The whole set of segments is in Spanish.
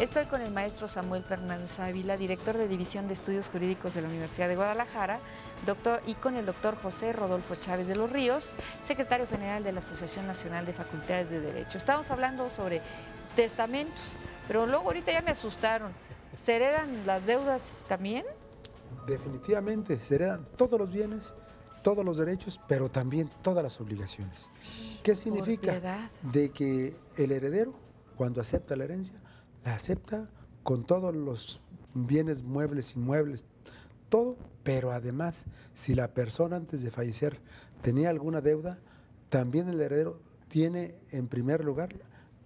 Estoy con el maestro Samuel Fernández Ávila, director de División de Estudios Jurídicos de la Universidad de Guadalajara, y con el doctor José Rodolfo Chávez de los Ríos, secretario general de la Asociación Nacional de Facultades de Derecho. Estamos hablando sobre testamentos, pero luego ahorita ya me asustaron. ¿Se heredan las deudas también? Definitivamente, se heredan todos los bienes, todos los derechos, pero también todas las obligaciones. ¿Qué significa? De que el heredero, cuando acepta la herencia, la acepta con todos los bienes muebles, inmuebles, todo, pero además, si la persona antes de fallecer tenía alguna deuda, también el heredero tiene en primer lugar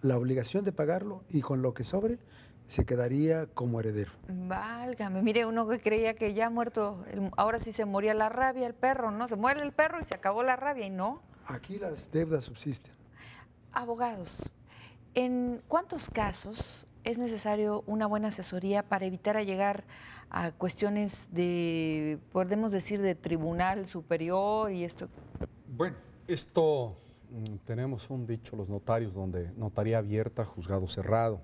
la obligación de pagarlo y con lo que sobre se quedaría como heredero. Válgame, mire, uno que creía que ya muerto, ahora sí se moría la rabia el perro, ¿no? Se muere el perro y se acabó la rabia y no. Aquí las deudas subsisten. Abogados, ¿en cuántos casos es necesario una buena asesoría para evitar llegar a cuestiones de, podemos decir, de tribunal superior y esto? Bueno, esto mm, tenemos un dicho los notarios donde notaría abierta, juzgado cerrado.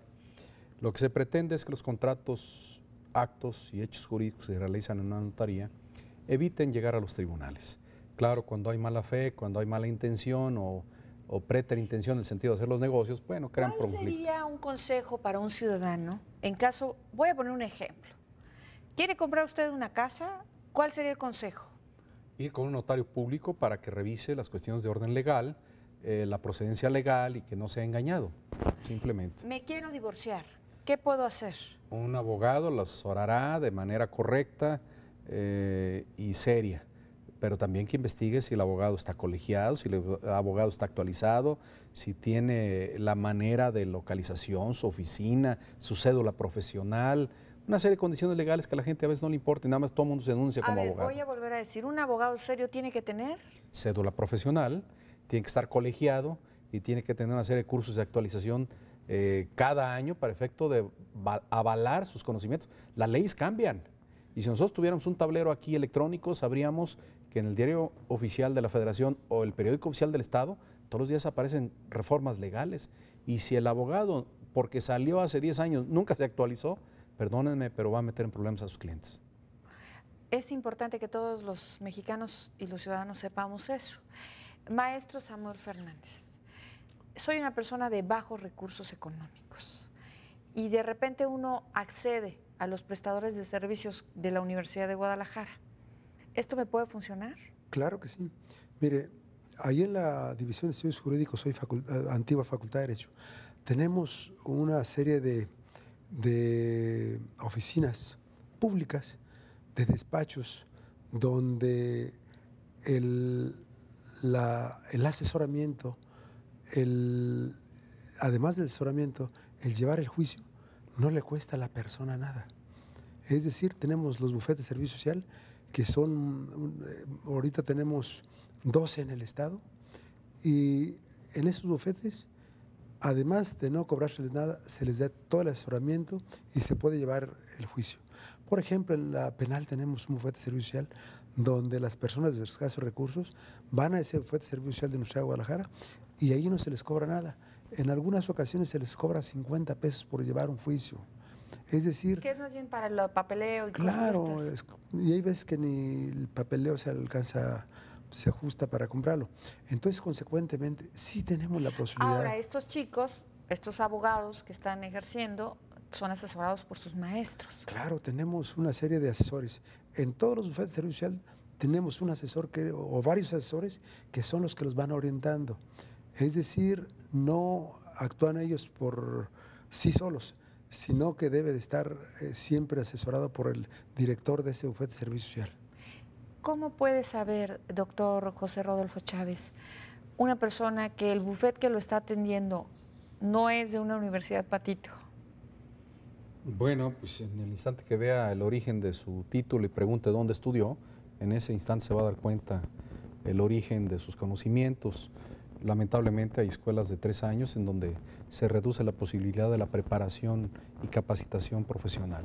Lo que se pretende es que los contratos, actos y hechos jurídicos que se realizan en una notaría eviten llegar a los tribunales. Claro, cuando hay mala fe, cuando hay mala intención o o preterintención en el sentido de hacer los negocios, bueno, crean ¿Cuál sería un consejo para un ciudadano? En caso, voy a poner un ejemplo. ¿Quiere comprar usted una casa? ¿Cuál sería el consejo? Ir con un notario público para que revise las cuestiones de orden legal, eh, la procedencia legal y que no sea engañado, simplemente. Me quiero divorciar. ¿Qué puedo hacer? Un abogado lo asesorará de manera correcta eh, y seria pero también que investigue si el abogado está colegiado, si el abogado está actualizado, si tiene la manera de localización, su oficina, su cédula profesional, una serie de condiciones legales que a la gente a veces no le importa y nada más todo el mundo se denuncia como abogado. Voy a volver a decir, ¿un abogado serio tiene que tener? Cédula profesional, tiene que estar colegiado y tiene que tener una serie de cursos de actualización eh, cada año para efecto de avalar sus conocimientos. Las leyes cambian. Y si nosotros tuviéramos un tablero aquí electrónico, sabríamos que en el diario oficial de la Federación o el periódico oficial del Estado todos los días aparecen reformas legales y si el abogado, porque salió hace 10 años, nunca se actualizó, perdónenme, pero va a meter en problemas a sus clientes. Es importante que todos los mexicanos y los ciudadanos sepamos eso. Maestro Samuel Fernández, soy una persona de bajos recursos económicos y de repente uno accede a los prestadores de servicios de la Universidad de Guadalajara ¿Esto me puede funcionar? Claro que sí. Mire, ahí en la División de Estudios Jurídicos, soy eh, antigua Facultad de Derecho, tenemos una serie de, oficinas públicas, de despachos, donde el, asesoramiento, además del asesoramiento, el llevar el juicio no le cuesta a la persona nada. Es decir, tenemos los bufetes de servicio social que son, eh, ahorita tenemos 12 en el Estado, y en esos bufetes, además de no cobrárseles nada, se les da todo el asesoramiento y se puede llevar el juicio. Por ejemplo, en la penal tenemos un bufete servicial donde las personas de escasos recursos van a ese bufete servicial de Nuestra Guadalajara y ahí no se les cobra nada. En algunas ocasiones se les cobra 50 pesos por llevar un juicio. Es decir... Que es más bien para el papeleo y Claro, y hay veces que ni el papeleo se alcanza se ajusta para comprarlo. Entonces, consecuentemente, sí tenemos la posibilidad. Ahora, estos chicos, estos abogados que están ejerciendo, son asesorados por sus maestros. Claro, tenemos una serie de asesores. En todos los bufetes de servicio social tenemos un asesor que, o varios asesores que son los que los van orientando. Es decir, no actúan ellos por sí solos, sino que debe de estar eh, siempre asesorado por el director de ese bufete de servicio social. ¿Cómo puede saber, doctor José Rodolfo Chávez, una persona que el bufete que lo está atendiendo no es de una universidad patito? Bueno, pues en el instante que vea el origen de su título y pregunte dónde estudió, en ese instante se va a dar cuenta el origen de sus conocimientos lamentablemente hay escuelas de tres años en donde se reduce la posibilidad de la preparación y capacitación profesional.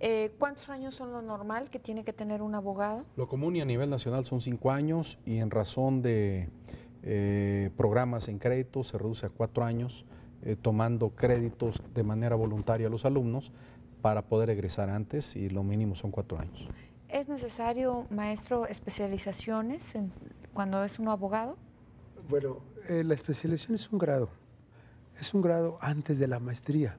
Eh, ¿Cuántos años son lo normal que tiene que tener un abogado? Lo común y a nivel nacional son cinco años y en razón de eh, programas en crédito se reduce a cuatro años, eh, tomando créditos de manera voluntaria a los alumnos para poder egresar antes y lo mínimo son cuatro años. ¿Es necesario, maestro, especializaciones cuando es un abogado? Bueno, eh, la especialización es un grado, es un grado antes de la maestría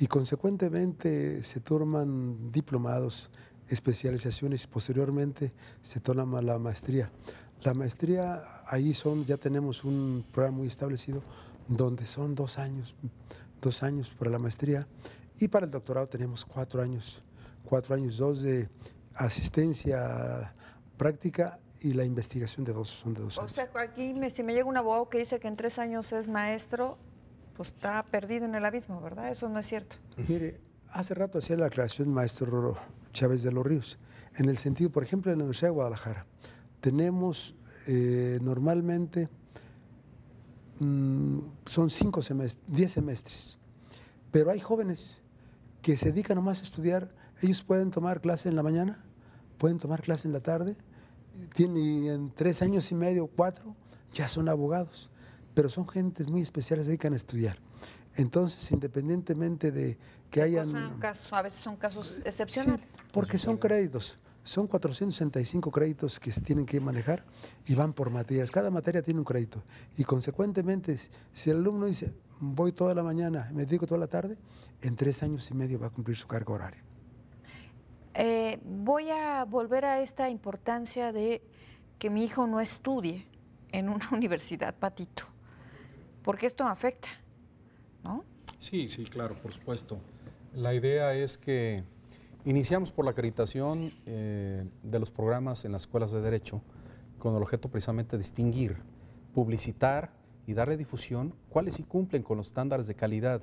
y consecuentemente se toman diplomados, especializaciones, y, posteriormente se toma la maestría. La maestría, ahí son, ya tenemos un programa muy establecido donde son dos años, dos años para la maestría y para el doctorado tenemos cuatro años, cuatro años, dos de asistencia práctica y la investigación de dos, son de dos años. O sea, aquí si me llega un abogado que dice que en tres años es maestro, pues está perdido en el abismo, ¿verdad? Eso no es cierto. Mire, hace rato hacía la aclaración maestro Chávez de los Ríos, en el sentido, por ejemplo, en la Universidad de Guadalajara, tenemos eh, normalmente, mm, son cinco semestres, diez semestres, pero hay jóvenes que se dedican nomás a estudiar, ellos pueden tomar clase en la mañana, pueden tomar clase en la tarde, tiene, en tres años y medio, cuatro, ya son abogados, pero son gentes muy especiales, se dedican a estudiar. Entonces, independientemente de que hayan... casos, a veces son casos excepcionales. porque son créditos. Son 465 créditos que se tienen que manejar y van por materias. Cada materia tiene un crédito. Y consecuentemente, si el alumno dice, voy toda la mañana, me dedico toda la tarde, en tres años y medio va a cumplir su carga horaria. Eh, voy a volver a esta importancia de que mi hijo no estudie en una universidad, patito, porque esto afecta, ¿no? Sí, sí, claro, por supuesto. La idea es que iniciamos por la acreditación eh, de los programas en las escuelas de derecho con el objeto precisamente de distinguir, publicitar y darle difusión cuáles sí cumplen con los estándares de calidad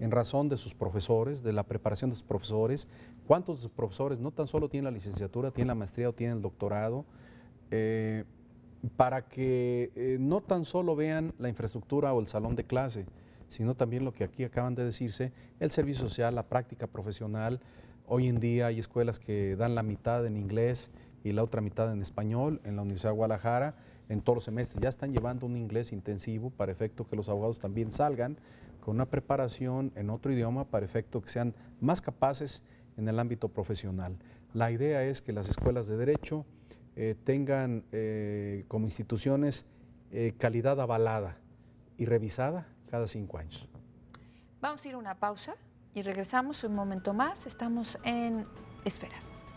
en razón de sus profesores, de la preparación de sus profesores, cuántos profesores no tan solo tienen la licenciatura, tienen la maestría o tienen el doctorado, eh, para que eh, no tan solo vean la infraestructura o el salón de clase, sino también lo que aquí acaban de decirse, el servicio social, la práctica profesional. Hoy en día hay escuelas que dan la mitad en inglés y la otra mitad en español. En la Universidad de Guadalajara, en todos los semestres, ya están llevando un inglés intensivo para efecto que los abogados también salgan con una preparación en otro idioma para efecto que sean más capaces en el ámbito profesional. La idea es que las escuelas de derecho eh, tengan eh, como instituciones eh, calidad avalada y revisada cada cinco años. Vamos a ir a una pausa y regresamos un momento más. Estamos en Esferas.